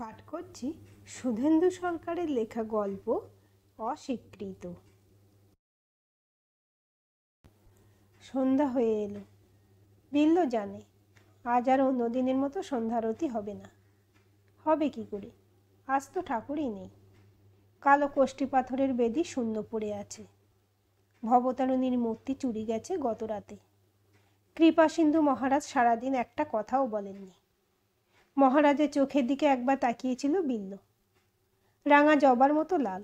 পাঠ করছি সুধেন্দু সরকারের লেখা গল্প অস্বীকৃত সন্ধ্যা হয়ে এলো বিল্লো জানে আজ আর অন্যদিনের মতো সন্ধ্যারতি হবে না হবে কি করে আজ তো ঠাকুরই নেই কালো কষ্টি পাথরের বেদি শূন্য পড়ে আছে ভবতারণীর মূর্তি চুরি গেছে গত রাতে কৃপাসিন্ধু মহারাজ সারাদিন একটা কথাও বলেননি মহারাজের চোখের দিকে একবার তাকিয়েছিল বিল্ল রাঙা জবার মতো লাল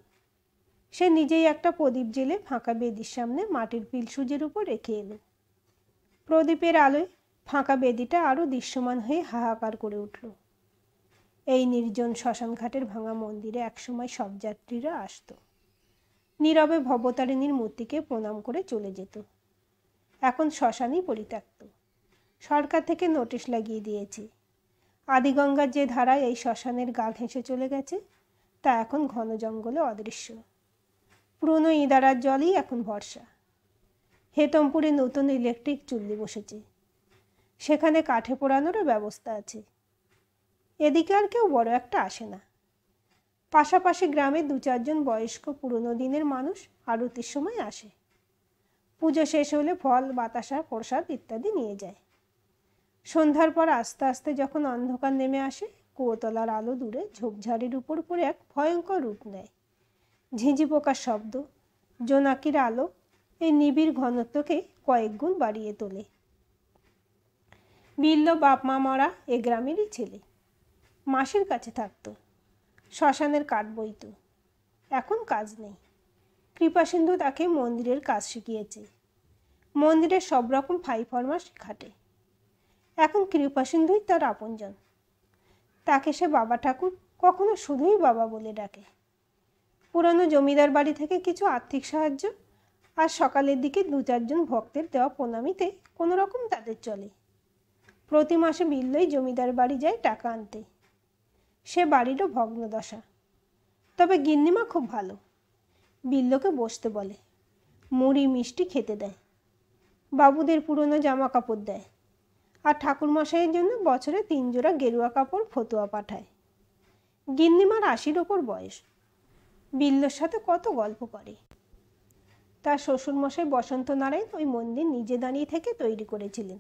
সে নিজেই একটা প্রদীপ জেলে ফাঁকা বেদির সামনে মাটির সুজের উপর রেখে এলো প্রদীপের আলোয় ফাঁকা বেদিটা আরও দৃশ্যমান হয়ে হাহাকার করে উঠল এই নির্জন শ্মশানঘাটের ভাঙা মন্দিরে একসময় সব যাত্রীরা আসত নীরবে ভবতারিণীর মূর্তিকে প্রণাম করে চলে যেত এখন শ্মশানই পরিত্যক্ত সরকার থেকে নোটিশ লাগিয়ে দিয়েছে আদিগঙ্গার যে ধারায় এই শ্মশানের গা ঘেঁষে চলে গেছে তা এখন ঘন জঙ্গলে অদৃশ্য পুরনো ইদারার জলই এখন ভরসা হেতমপুরে নতুন ইলেকট্রিক চুল্লি বসেছে সেখানে কাঠে পোড়ানোরও ব্যবস্থা আছে এদিকে আর কেউ বড় একটা আসে না পাশাপাশি গ্রামে দু চারজন বয়স্ক পুরনো দিনের মানুষ আরতির সময় আসে পুজো শেষ হলে ফল বাতাসা প্রসাদ ইত্যাদি নিয়ে যায় সন্ধ্যার পর আস্তে আস্তে যখন অন্ধকার নেমে আসে কুয়োতলার আলো দূরে ঝোপঝাড়ির উপর পড়ে এক ভয়ঙ্কর রূপ নেয় ঝিঁঝি পোকার শব্দ জোনাকির আলো এই নিবিড় ঘনত্বকে কয়েক গুণ বাড়িয়ে তোলে বিল্ল মা মরা এ গ্রামেরই ছেলে মাসির কাছে থাকত শ্মশানের কাঠ বইত এখন কাজ নেই কৃপাসিন্ধু তাকে মন্দিরের কাজ শিখিয়েছে মন্দিরের সব রকম ফাইফরমাস খাটে এখন কৃপাসিন্ধুই তার আপনজন তাকে সে বাবা ঠাকুর কখনো শুধুই বাবা বলে ডাকে পুরনো জমিদার বাড়ি থেকে কিছু আর্থিক সাহায্য আর সকালের দিকে দু চারজন ভক্তের দেওয়া প্রণামিতে কোনো রকম তাদের চলে প্রতি মাসে বিল্লই জমিদার বাড়ি যায় টাকা আনতে সে বাড়িরও ভগ্নদশা তবে গিন্নিমা খুব ভালো বিল্লকে বসতে বলে মুড়ি মিষ্টি খেতে দেয় বাবুদের পুরনো জামা কাপড় দেয় আর ঠাকুরমশাইয়ের জন্য বছরে তিন জোড়া গেরুয়া কাপড় ফতুয়া পাঠায় গিন্নিমার আশির ওপর বয়স বিল্লোর সাথে কত গল্প করে তার শ্বশুরমশাই বসন্ত নারায়ণ ওই মন্দির নিজে দাঁড়িয়ে থেকে তৈরি করেছিলেন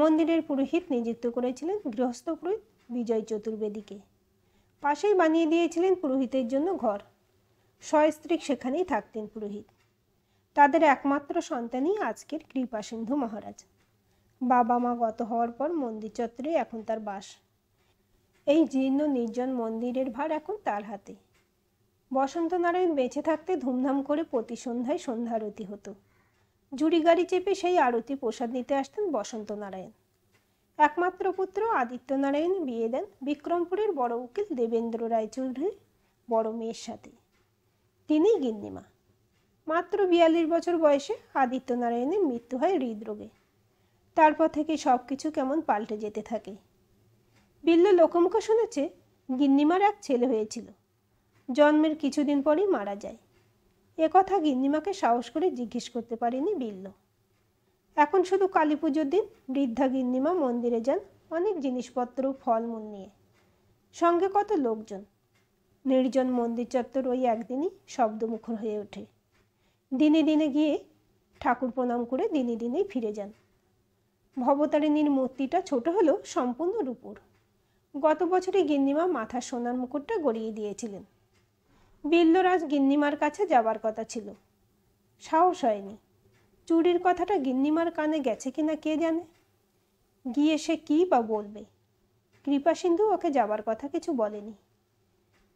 মন্দিরের পুরোহিত নিযুক্ত করেছিলেন গৃহস্থ পুরোহিত বিজয় চতুর্বেদীকে পাশেই বানিয়ে দিয়েছিলেন পুরোহিতের জন্য ঘর সস্ত্রীক সেখানেই থাকতেন পুরোহিত তাদের একমাত্র সন্তানই আজকের কৃপাসিন্ধু মহারাজ বাবা মা গত হওয়ার পর মন্দির চত্বরে এখন তার বাস এই জীর্ণ নির্জন মন্দিরের ভার এখন তার হাতে বসন্ত নারায়ণ বেঁচে থাকতে ধুমধাম করে প্রতি সন্ধ্যায় সন্ধ্যারতি হতো জুড়ি গাড়ি চেপে সেই আরতি প্রসাদ নিতে আসতেন বসন্ত নারায়ণ একমাত্র পুত্র আদিত্য নারায়ণ বিয়ে দেন বিক্রমপুরের বড় উকিল দেবেন্দ্র রায়চৌধুরীর বড় মেয়ের সাথে তিনি গিন্নিমা মাত্র বিয়াল্লিশ বছর বয়সে আদিত্য নারায়ণের মৃত্যু হয় হৃদরোগে তারপর থেকে সব কিছু কেমন পাল্টে যেতে থাকে বিল্লু লোকমুখে শুনেছে গিন্নিমার এক ছেলে হয়েছিল জন্মের কিছুদিন পরেই মারা যায় এ কথা গিন্নিমাকে সাহস করে জিজ্ঞেস করতে পারেনি বিল্লু এখন শুধু কালী পুজোর দিন বৃদ্ধা গিন্নিমা মন্দিরে যান অনেক জিনিসপত্র ফলমূল নিয়ে সঙ্গে কত লোকজন নির্জন মন্দির চত্বর ওই একদিনই শব্দমুখর হয়ে ওঠে দিনে দিনে গিয়ে ঠাকুর প্রণাম করে দিনে দিনেই ফিরে যান ভবতারিণীর মূর্তিটা ছোট হলেও সম্পূর্ণ রূপুর গত বছরই গিন্নিমা মাথার সোনার মুকুটটা গড়িয়ে দিয়েছিলেন বিল্লরাজ গিন্নিমার কাছে যাবার কথা ছিল সাহস হয়নি চুরির কথাটা গিন্নিমার কানে গেছে কিনা কে জানে গিয়ে সে কী বা বলবে কৃপা সিন্ধু ওকে যাবার কথা কিছু বলেনি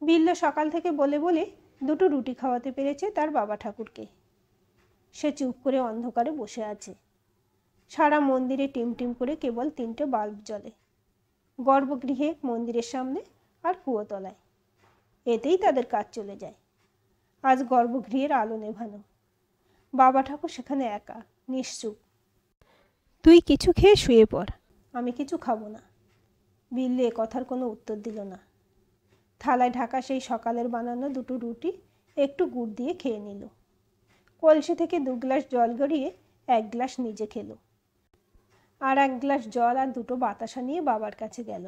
বিল্ল সকাল থেকে বলে বলে দুটো রুটি খাওয়াতে পেরেছে তার বাবা ঠাকুরকে সে চুপ করে অন্ধকারে বসে আছে সারা মন্দিরে টিমটিম করে কেবল তিনটে বাল্ব জ্বলে গর্ভগৃহে মন্দিরের সামনে আর কুয়োতলায় এতেই তাদের কাজ চলে যায় আজ গর্ভগৃহের আলো নেভানো বাবা ঠাকুর সেখানে একা নিশ্চুপ তুই কিছু খেয়ে শুয়ে পড় আমি কিছু খাবো না বিল্লে এ কথার কোনো উত্তর দিল না থালায় ঢাকা সেই সকালের বানানো দুটো রুটি একটু গুড় দিয়ে খেয়ে নিল কলসি থেকে দু গ্লাস জল গড়িয়ে এক গ্লাস নিজে খেলো আর এক গ্লাস জল আর দুটো বাতাসা নিয়ে বাবার কাছে গেল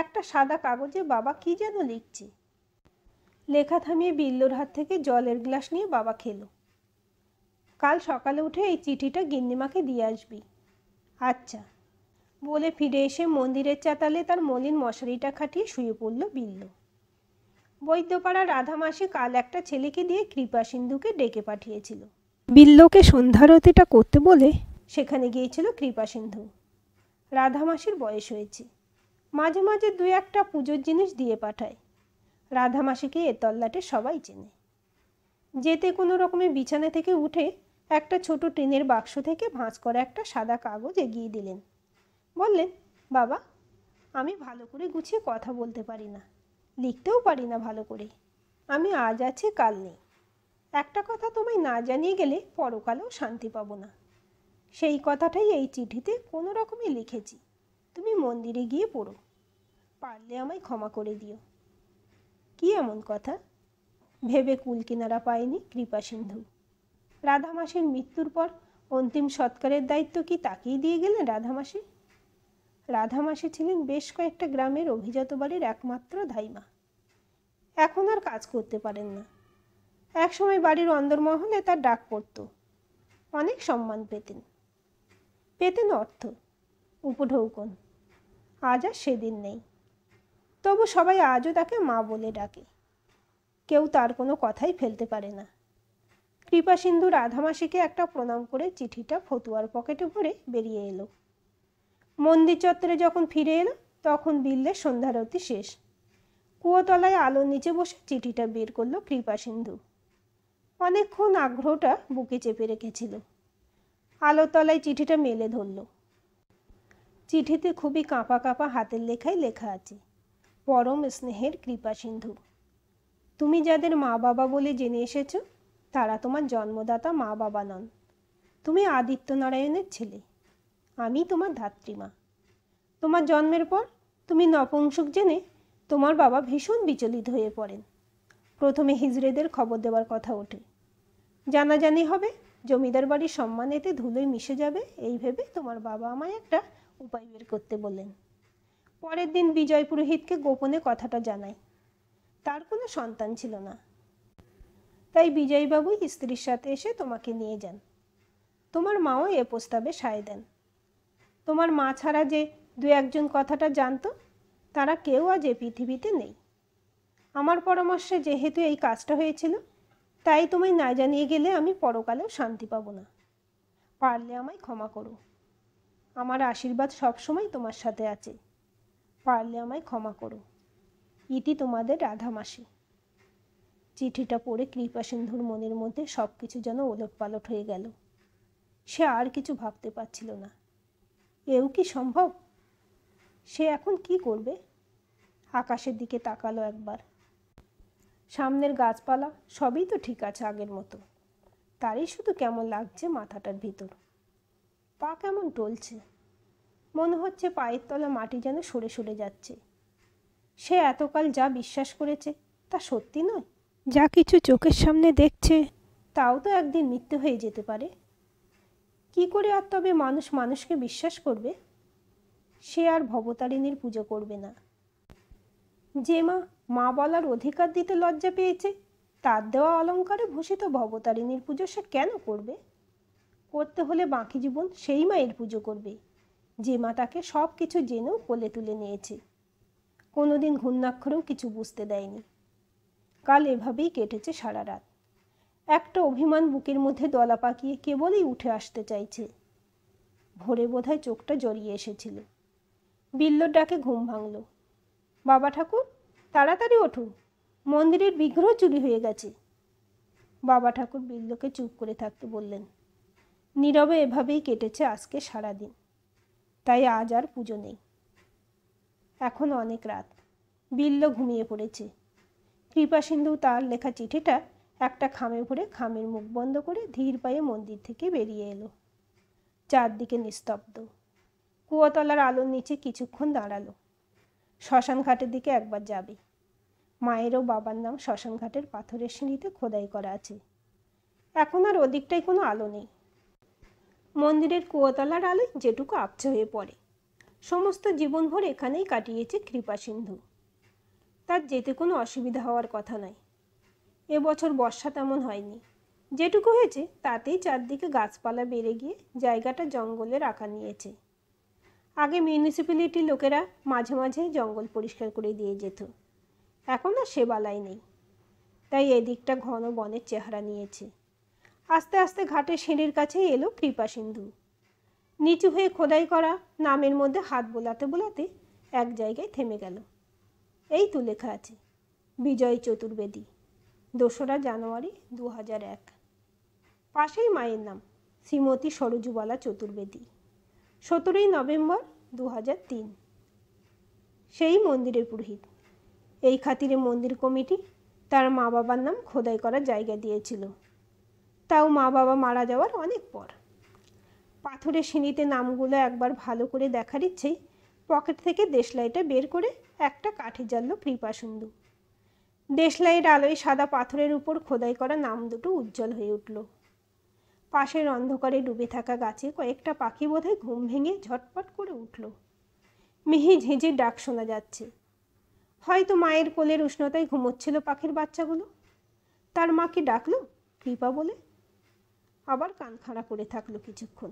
একটা সাদা কাগজে বাবা কি যেন লিখছে লেখা থামিয়ে বিল্লোর হাত থেকে জলের গ্লাস নিয়ে বাবা খেলো কাল সকালে উঠে এই চিঠিটা গিন্নিমাকে দিয়ে আসবি আচ্ছা বলে ফিরে এসে মন্দিরের চাতালে তার মলিন মশারিটা খাটিয়ে শুয়ে পড়ল বিল্ল বৈদ্যপাড়া রাধামাসি কাল একটা ছেলেকে দিয়ে কৃপা সিন্ধুকে ডেকে পাঠিয়েছিল বিল্লকে সন্ধ্যারতিটা করতে বলে সেখানে গিয়েছিল কৃপা সিন্ধু রাধামাসির বয়স হয়েছে মাঝে মাঝে দু একটা পুজোর জিনিস দিয়ে পাঠায় রাধামাসিকে এ তল্লাটে সবাই চেনে যেতে কোনো রকমে বিছানা থেকে উঠে একটা ছোট টিনের বাক্স থেকে ভাঁজ করা একটা সাদা কাগজ এগিয়ে দিলেন বললেন বাবা আমি ভালো করে গুছিয়ে কথা বলতে পারি না লিখতেও পারি না ভালো করে আমি আজ আছে কাল নেই একটা কথা তোমায় না জানিয়ে গেলে পরকালেও শান্তি পাবো না সেই কথাটাই এই চিঠিতে কোনো রকমে লিখেছি তুমি মন্দিরে গিয়ে পড়ো পারলে আমায় ক্ষমা করে দিও কি এমন কথা ভেবে কুল কিনারা পায়নি কৃপাসিন্ধু মাসের মৃত্যুর পর অন্তিম সৎকারের দায়িত্ব কি তাকেই দিয়ে গেলেন রাধামাসি রাধামাসি ছিলেন বেশ কয়েকটা গ্রামের অভিজাত বাড়ির একমাত্র ধাইমা এখন আর কাজ করতে পারেন না একসময় বাড়ির অন্দরমহলে তার ডাক পড়ত অনেক সম্মান পেতেন পেতেন অর্থ উপঢৌকন আজ আর সেদিন নেই তবু সবাই আজও তাকে মা বলে ডাকে কেউ তার কোনো কথাই ফেলতে পারে না কৃপাসিন্ধু রাধামাসিকে একটা প্রণাম করে চিঠিটা ফতুয়ার পকেটে ভরে বেরিয়ে এলো মন্দির চত্বরে যখন ফিরে এলো তখন বিল্লের সন্ধ্যারতি শেষ কুয়োতলায় আলোর নিচে বসে চিঠিটা বের করলো কৃপাসিন্ধু অনেকক্ষণ আগ্রহটা বুকে চেপে রেখেছিল আলোতলায় চিঠিটা মেলে ধরল চিঠিতে খুবই কাঁপা কাঁপা হাতের লেখায় লেখা আছে পরম স্নেহের কৃপা সিন্ধু তুমি যাদের মা বাবা বলে জেনে এসেছ তারা তোমার জন্মদাতা মা বাবা নন তুমি আদিত্য নারায়ণের ছেলে আমি তোমার ধাত্রীমা তোমার জন্মের পর তুমি নপুংসুক জেনে তোমার বাবা ভীষণ বিচলিত হয়ে পড়েন প্রথমে হিজড়েদের খবর দেওয়ার কথা ওঠে জানাজানি হবে জমিদার বাড়ির সম্মান এতে ধুলোয় মিশে যাবে এই ভেবে তোমার বাবা আমায় একটা উপায় বের করতে বললেন পরের দিন বিজয় পুরোহিতকে গোপনে কথাটা জানাই তার কোনো সন্তান ছিল না তাই বিজয়বাবুই স্ত্রীর সাথে এসে তোমাকে নিয়ে যান তোমার মাও এ প্রস্তাবে সায় দেন তোমার মা ছাড়া যে দু একজন কথাটা জানতো তারা কেউ আজ এ পৃথিবীতে নেই আমার পরামর্শে যেহেতু এই কাজটা হয়েছিল তাই তোমায় না জানিয়ে গেলে আমি পরকালেও শান্তি পাবো না পারলে আমায় ক্ষমা করো আমার আশীর্বাদ সবসময় তোমার সাথে আছে পারলে আমায় ক্ষমা করো ইতি তোমাদের রাধা মাসি চিঠিটা পড়ে কৃপাসিন্ধুর মনের মধ্যে সব কিছু যেন ওলট পালট হয়ে গেল সে আর কিছু ভাবতে পারছিল না এও কি সম্ভব সে এখন কি করবে আকাশের দিকে তাকালো একবার সামনের গাছপালা সবই তো ঠিক আছে আগের মতো তারই শুধু কেমন লাগছে মাথাটার ভিতর পা কেমন টলছে মনে হচ্ছে পায়ের তলা মাটি যেন সরে সরে যাচ্ছে সে এতকাল যা বিশ্বাস করেছে তা সত্যি নয় যা কিছু চোখের সামনে দেখছে তাও তো একদিন মৃত্যু হয়ে যেতে পারে কি করে আর তবে মানুষ মানুষকে বিশ্বাস করবে সে আর ভবতারিণীর পুজো করবে না যে মা মা বলার অধিকার দিতে লজ্জা পেয়েছে তার দেওয়া অলঙ্কারে ভূষিত ভবতারিণীর পুজো সে কেন করবে করতে হলে বাকি জীবন সেই মায়ের পুজো করবে যে মা তাকে সব কিছু জেনেও কোলে তুলে নিয়েছে কোনোদিন ঘূর্ণাক্ষরেও কিছু বুঝতে দেয়নি কাল এভাবেই কেটেছে সারা রাত একটা অভিমান বুকের মধ্যে দলা পাকিয়ে কেবলই উঠে আসতে চাইছে ভোরে বোধহয় চোখটা জড়িয়ে এসেছিল বিল্লর ডাকে ঘুম ভাঙল বাবা ঠাকুর তাড়াতাড়ি ওঠো মন্দিরের বিগ্রহ চুরি হয়ে গেছে বাবা ঠাকুর বিল্লকে চুপ করে থাকতে বললেন নীরবে এভাবেই কেটেছে আজকে সারাদিন তাই আজ আর পুজো নেই এখন অনেক রাত বিল্ল ঘুমিয়ে পড়েছে কৃপাসিন্ধু তার লেখা চিঠিটা একটা খামে ভরে খামের মুখ বন্ধ করে ধীর পায়ে মন্দির থেকে বেরিয়ে এলো চারদিকে নিস্তব্ধ কুয়াতলার আলোর নিচে কিছুক্ষণ দাঁড়ালো শ্মশান ঘাটের দিকে একবার যাবে মায়েরও বাবার নাম শ্মশানঘাটের পাথরের সিঁড়িতে খোদাই করা আছে এখন আর ওদিকটায় কোনো আলো নেই মন্দিরের কুয়োতলার আলোয় যেটুকু আবছা হয়ে পড়ে সমস্ত জীবনভর এখানেই কাটিয়েছে কৃপা সিন্ধু তার যেতে কোনো অসুবিধা হওয়ার কথা নয় এবছর বর্ষা তেমন হয়নি যেটুকু হয়েছে তাতেই চারদিকে গাছপালা বেড়ে গিয়ে জায়গাটা জঙ্গলে রাখা নিয়েছে আগে মিউনিসিপ্যালিটির লোকেরা মাঝে মাঝে জঙ্গল পরিষ্কার করে দিয়ে যেত এখন আর সে বালাই নেই তাই এদিকটা ঘন বনের চেহারা নিয়েছে আস্তে আস্তে ঘাটের সিঁড়ির কাছে এলো কৃপা সিন্ধু নিচু হয়ে খোদাই করা নামের মধ্যে হাত বোলাতে বোলাতে এক জায়গায় থেমে গেল এই তো লেখা আছে বিজয় চতুর্বেদী দোসরা জানুয়ারি দু হাজার এক পাশেই মায়ের নাম শ্রীমতী সরজুবালা চতুর্বেদী সতেরোই নভেম্বর দু সেই মন্দিরের পুরোহিত এই খাতিরে মন্দির কমিটি তার মা বাবার নাম খোদাই করার জায়গা দিয়েছিল তাও মা বাবা মারা যাওয়ার অনেক পর পাথরের সিঁড়িতে নামগুলো একবার ভালো করে দেখার ইচ্ছেই পকেট থেকে দেশলাইটা বের করে একটা কাঠি জ্বালল কৃপাসুন্দু দেশলাইয়ের আলোয় সাদা পাথরের উপর খোদাই করা নাম দুটো উজ্জ্বল হয়ে উঠল পাশের অন্ধকারে ডুবে থাকা গাছে কয়েকটা পাখি বোধহয় ঘুম ভেঙে ঝটপট করে উঠল মিহি ঝিঁঝির ডাক শোনা যাচ্ছে হয়তো মায়ের কোলের উষ্ণতায় ঘুমোচ্ছিল পাখির বাচ্চাগুলো তার মাকে ডাকলো কৃপা বলে আবার কান খাড়া করে থাকলো কিছুক্ষণ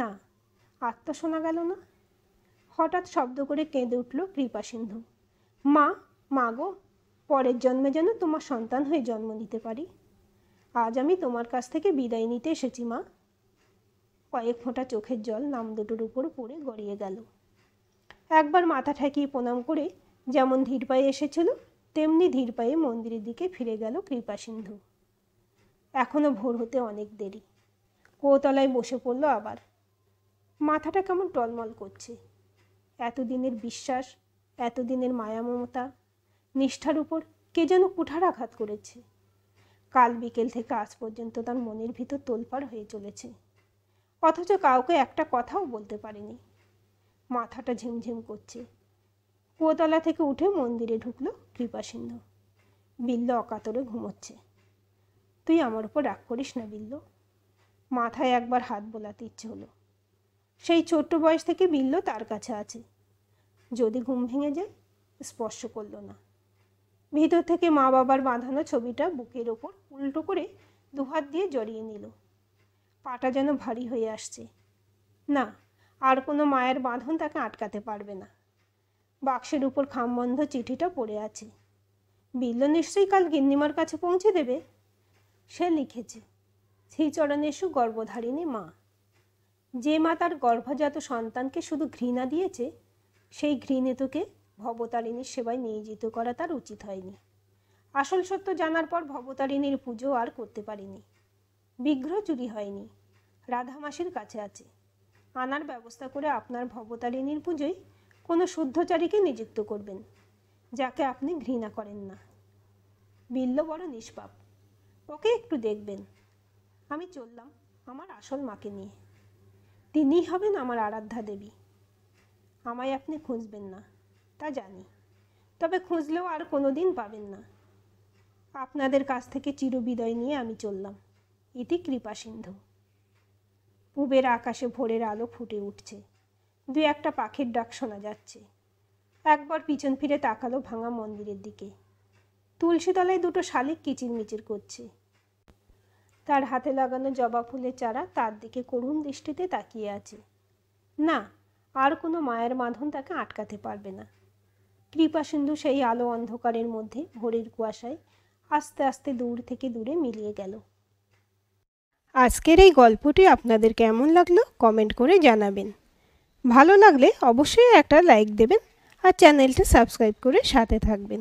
না আত্মা শোনা গেল না হঠাৎ শব্দ করে কেঁদে উঠল কৃপা সিন্ধু মা মা গো পরের জন্মে যেন তোমার সন্তান হয়ে জন্ম নিতে পারি আজ আমি তোমার কাছ থেকে বিদায় নিতে এসেছি মা কয়েক ফোঁটা চোখের জল নাম দুটোর উপর পড়ে গড়িয়ে গেল একবার মাথা ঠেকিয়ে প্রণাম করে যেমন ধীর পায়ে এসেছিল তেমনি ধীর পায়ে মন্দিরের দিকে ফিরে গেল কৃপাসিন্ধু এখনও ভোর হতে অনেক দেরি কোতলায় বসে পড়ল আবার মাথাটা কেমন টলমল করছে এতদিনের বিশ্বাস এতদিনের মায়ামমতা নিষ্ঠার উপর কে যেন কুঠার আঘাত করেছে কাল বিকেল থেকে আজ পর্যন্ত তার মনের ভিতর তোলপাড় হয়ে চলেছে অথচ কাউকে একটা কথাও বলতে পারেনি মাথাটা ঝিমঝিম করছে কুয়োতলা থেকে উঠে মন্দিরে ঢুকলো কৃপাসিন্ধু বিল্ল অকাতরে ঘুমোচ্ছে তুই আমার উপর রাগ করিস না বিল্ল মাথায় একবার হাত বোলাতে ইচ্ছে হলো সেই ছোট্ট বয়স থেকে বিল্ল তার কাছে আছে যদি ঘুম ভেঙে যায় স্পর্শ করল না ভিতর থেকে মা বাবার বাঁধানো ছবিটা বুকের ওপর উল্টো করে দুহাত দিয়ে জড়িয়ে নিল পাটা যেন ভারী হয়ে আসছে না আর কোনো মায়ের বাঁধন তাকে আটকাতে পারবে না বাক্সের উপর খামবন্ধ চিঠিটা পড়ে আছে বিল্ল নিশ্চয়ই কাল গিন্নিমার কাছে পৌঁছে দেবে সে লিখেছে শ্রীচরণেশু গর্ভধারিণী মা যে মা তার গর্ভজাত সন্তানকে শুধু ঘৃণা দিয়েছে সেই ঘৃণেতুকে ভবতারিণীর সেবায় নিয়োজিত করা তার উচিত হয়নি আসল সত্য জানার পর ভবতারিণীর পুজো আর করতে পারিনি বিগ্রহ চুরি হয়নি রাধামাসির কাছে আছে আনার ব্যবস্থা করে আপনার ভবতারিণীর পুজোয় কোনো শুদ্ধচারীকে নিযুক্ত করবেন যাকে আপনি ঘৃণা করেন না বিল্ল বড় নিষ্পাপ ওকে একটু দেখবেন আমি চললাম আমার আসল মাকে নিয়ে তিনিই হবেন আমার আরাধ্যা দেবী আমায় আপনি খুঁজবেন না তা জানি তবে খুঁজলেও আর কোনো দিন পাবেন না আপনাদের কাছ থেকে চিরবিদয় নিয়ে আমি চললাম ইতি কৃপা সিন্ধু পূবের আকাশে ভোরের আলো ফুটে উঠছে দু একটা পাখির ডাক শোনা যাচ্ছে একবার পিছন ফিরে তাকালো ভাঙা মন্দিরের দিকে তুলসীতলায় দুটো শালিক কিচিরমিচির করছে তার হাতে লাগানো জবা ফুলের চারা তার দিকে করুণ দৃষ্টিতে তাকিয়ে আছে না আর কোনো মায়ের মাধন তাকে আটকাতে পারবে না কৃপাসিন্ধু সেই আলো অন্ধকারের মধ্যে ভোরের কুয়াশায় আস্তে আস্তে দূর থেকে দূরে মিলিয়ে গেল আজকের এই গল্পটি আপনাদের কেমন লাগলো কমেন্ট করে জানাবেন ভালো লাগলে অবশ্যই একটা লাইক দেবেন আর চ্যানেলটি সাবস্ক্রাইব করে সাথে থাকবেন